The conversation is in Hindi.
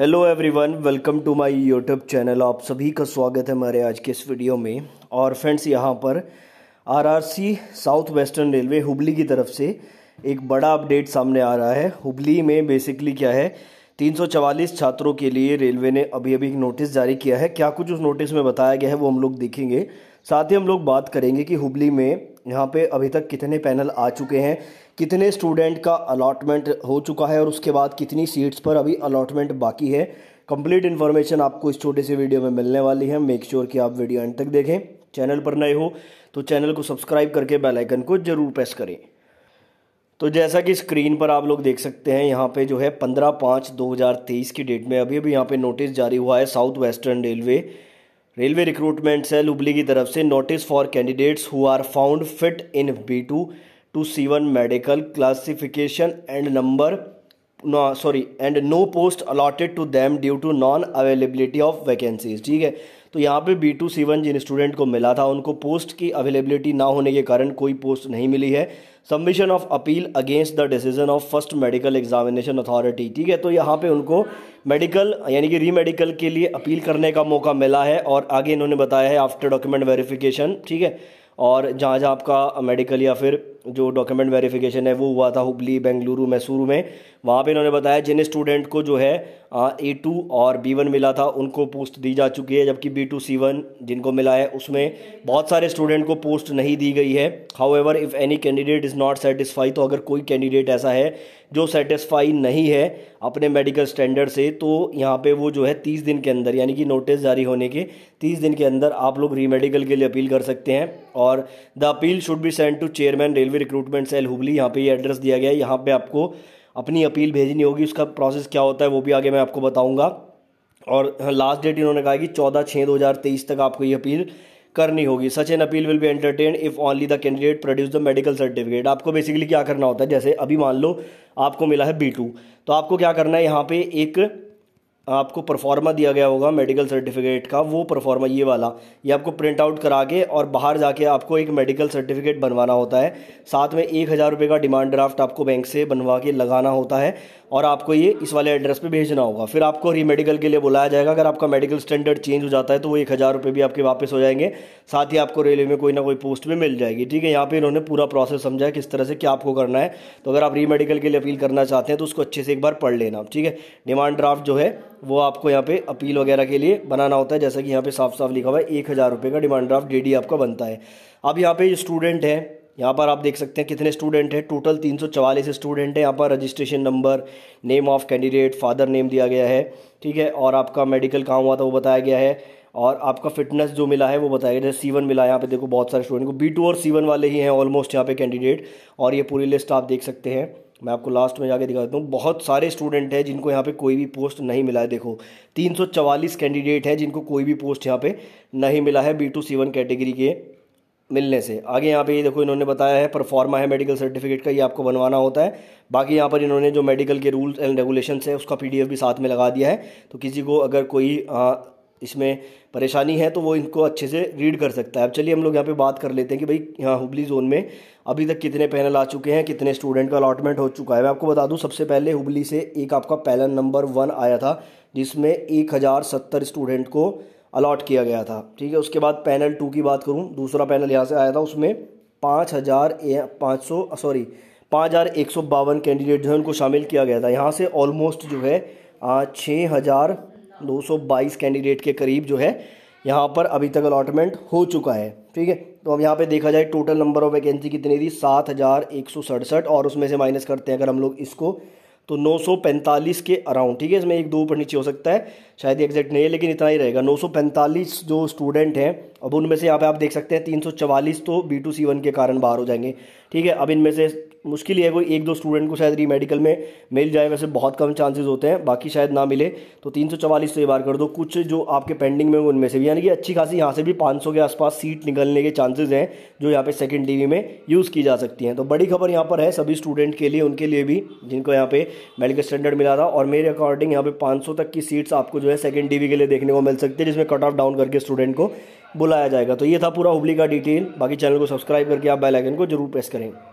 hello everyone welcome to my YouTube channel आप सभी का स्वागत है हमारे आज के इस वीडियो में और फ्रेंड्स यहाँ पर RRC South Western Railway Hubli की तरफ से एक बड़ा अपडेट सामने आ रहा है हुबली में बेसिकली क्या है 344 छात्रों के लिए रेलवे ने अभी अभी एक नोटिस जारी किया है क्या कुछ उस नोटिस में बताया गया है वो हम लोग देखेंगे साथ ही हम लोग बात करेंगे कि हुबली में यहाँ पे अभी तक कितने पैनल आ चुके हैं कितने स्टूडेंट का अलॉटमेंट हो चुका है और उसके बाद कितनी सीट्स पर अभी अलॉटमेंट बाकी है कंप्लीट इन्फॉर्मेशन आपको इस छोटे से वीडियो में मिलने वाली है मेक श्योर sure कि आप वीडियो एंड तक देखें चैनल पर नए हो तो चैनल को सब्सक्राइब करके बेल आइकन को ज़रूर प्रेस करें तो जैसा कि स्क्रीन पर आप लोग देख सकते हैं यहाँ पे जो है पंद्रह पाँच दो हज़ार तेईस की डेट में अभी अभी यहाँ पे नोटिस जारी हुआ है South Western Railway Railway Recruitment Cell Hubli की तरफ से notice for candidates who are found fit in B two to C one medical classification and number sorry and no post allotted to them due to non availability of vacancies ठीक है तो यहाँ पे बी टू सी वन जिन स्टूडेंट को मिला था उनको पोस्ट की अवेलेबिलिटी ना होने के कारण कोई पोस्ट नहीं मिली है submission of appeal against the decision of first medical examination authority ठीक है तो यहाँ पे उनको मेडिकल यानी कि री मेडिकल के लिए अपील करने का मौका मिला है और आगे इन्होंने बताया है आफ्टर डॉक्यूमेंट वेरिफिकेशन ठीक है और जहाँ जहाँ आपका मेडिकल या फिर जो डॉक्यूमेंट वेरिफिकेशन है वो हुआ था हुबली बेंगलुरु मैसूरू में वहाँ पे इन्होंने बताया जिन स्टूडेंट को जो है ए टू और बी वन मिला था उनको पोस्ट दी जा चुकी है जबकि बी टू सी वन जिनको मिला है उसमें बहुत सारे स्टूडेंट को पोस्ट नहीं दी गई है however if any candidate is not satisfy तो अगर कोई कैंडिडेट ऐसा है जो सेटिस्फाई नहीं है अपने मेडिकल स्टैंडर्ड से तो यहाँ पे वो जो है तीस दिन के अंदर यानी कि नोटिस जारी होने के तीस दिन के अंदर आप लोग रीमेडिकल के लिए अपील कर सकते हैं और the appeal should be send to chairman Railway Railway Recruitment Cell Hubli यहाँ पे ये एड्रेस दिया गया है यहाँ पे आपको अपनी अपील भेजनी होगी उसका प्रोसेस क्या होता है वो भी आगे मैं आपको बताऊँगा और लास्ट डेट इन्होंने कहा कि चौदह छः दो हज़ार तेईस तक आपको ये अपील करनी होगी such an appeal will be entertain if only the candidate produce the medical certificate आपको बेसिकली क्या करना होता है जैसे अभी मान लो आपको मिला है बी टू तो आपको क्या करना है यहाँ पे एक आपको परफॉर्मा दिया गया होगा मेडिकल सर्टिफिकेट का वो परफॉर्मा ये वाला ये आपको प्रिंट आउट करा के और बाहर जाके आपको एक मेडिकल सर्टिफिकेट बनवाना होता है साथ में एक हज़ार रुपये का डिमांड ड्राफ्ट आपको बैंक से बनवा के लगाना होता है और आपको ये इस वाले एड्रेस पे भेजना होगा फिर आपको रीमेडिकल के लिए बुलाया जाएगा अगर आपका मेडिकल स्टैंडर्ड चेंज हो जाता है तो वो एक हज़ार रुपये भी आपके वापस हो जाएंगे साथ ही आपको रेलवे में कोई ना कोई पोस्ट भी मिल जाएगी ठीक है यहाँ पे इन्होंने पूरा प्रोसेस समझाया किस तरह से क्या आपको करना है तो अगर आप रीमेडिकल के लिए अपील करना चाहते हैं तो उसको अच्छे से एक बार पढ़ लेना ठीक है डिमांड ड्राफ्ट जो है वो आपको यहाँ पे अपील वगैरह के लिए बनाना होता है जैसा कि यहाँ पे साफ साफ लिखा हुआ है एक हज़ार रुपये का डिमांड ड्राफ्ट डी आपका बनता है अब यहाँ पे स्टूडेंट है यहाँ पर आप देख सकते हैं कितने स्टूडेंट हैं टोटल चवालीस स्टूडेंट हैं यहाँ पर registration number name of candidate father name दिया गया है ठीक है और आपका मेडिकल कहाँ हुआ था तो वो बताया गया है और आपका फिटनेस जो मिला है वो बताया गया जैसे सी वन मिला है यहाँ पे देखो बहुत सारे स्टूडेंट को बी टू और सी वन वाले ही हैं ऑलमोस्ट यहाँ पे कैंडिडेट और ये पूरी लिस्ट आप देख सकते हैं मैं आपको लास्ट में जाके दिखा देता हूँ बहुत सारे स्टूडेंट हैं जिनको यहाँ पे कोई भी पोस्ट नहीं मिला है देखो चवालीस कैंडिडेट हैं जिनको कोई भी पोस्ट यहाँ पे नहीं मिला है B two C one category के मिलने से आगे यहाँ पे ये देखो इन्होंने बताया है परफॉर्मा है मेडिकल सर्टिफिकेट का ये आपको बनवाना होता है बाकी यहाँ पर इन्होंने जो मेडिकल के रूल्स एंड रेगुलेशंस है उसका पीडीएफ भी साथ में लगा दिया है तो किसी को अगर कोई आ, इसमें परेशानी है तो वो इनको अच्छे से रीड कर सकता है अब चलिए हम लोग यहाँ पे बात कर लेते हैं कि भाई यहाँ हुबली जोन में अभी तक कितने पैनल आ चुके हैं कितने स्टूडेंट का अलॉटमेंट हो चुका है मैं आपको बता दूँ सबसे पहले हुबली से एक आपका पैनल नंबर वन आया था जिसमें एक हज़ार सत्तर स्टूडेंट को अलॉट किया गया था ठीक है उसके बाद पैनल टू की बात करूँ दूसरा पैनल यहाँ से आया था उसमें पाँच हज़ार पाँच सौ सॉरी पाँच हज़ार एक सौ बावन कैंडिडेट जो है उनको शामिल किया गया था यहाँ से ऑलमोस्ट जो है छः हज़ार दो सौ बाईस कैंडिडेट के करीब जो है यहाँ पर अभी तक अलॉटमेंट हो चुका है ठीक है तो अब यहाँ पे देखा जाए टोटल नंबर ऑफ वैकेंसी कितनी थी सात हज़ार एक सौ सड़सठ और उसमें से माइनस करते हैं अगर हम लोग इसको तो 945 के अराउंड ठीक है इसमें एक दो ऊपर नीचे हो सकता है शायद एग्जैक्ट नहीं है लेकिन इतना ही रहेगा 945 जो स्टूडेंट हैं अब उनमें से यहाँ पे आप देख सकते हैं तीन तो बी टू सी वन के कारण बाहर हो जाएंगे ठीक है अब इनमें से मुश्किल ही है कोई एक दो स्टूडेंट को शायद री मेडिकल में मिल जाए वैसे बहुत कम चांसेस होते हैं बाकी शायद ना मिले तो 344 से तो बार कर दो कुछ जो आपके पेंडिंग में उनमें से भी यानी कि अच्छी खासी यहाँ से भी 500 के आसपास सीट निकलने के चांसेस हैं जो यहाँ पे सेकंड डी में यूज़ की जा सकती हैं तो बड़ी खबर यहाँ पर है सभी स्टूडेंट के लिए उनके लिए भी जिनको यहाँ पे मेडिकल स्टैंडर्ड मिला था और मेरे अकॉर्डिंग यहाँ पे पाँच तक की सीट्स आपको जो है सेकेंड डी के लिए देखने को मिल सकती है जिसमें कट ऑफ डाउन करके स्टूडेंट को बुलाया जाएगा तो ये था पूरा हुबली का डिटेल बाकी चैनल को सब्सक्राइब करके आप बेल आइकन को जरूर प्रेस करें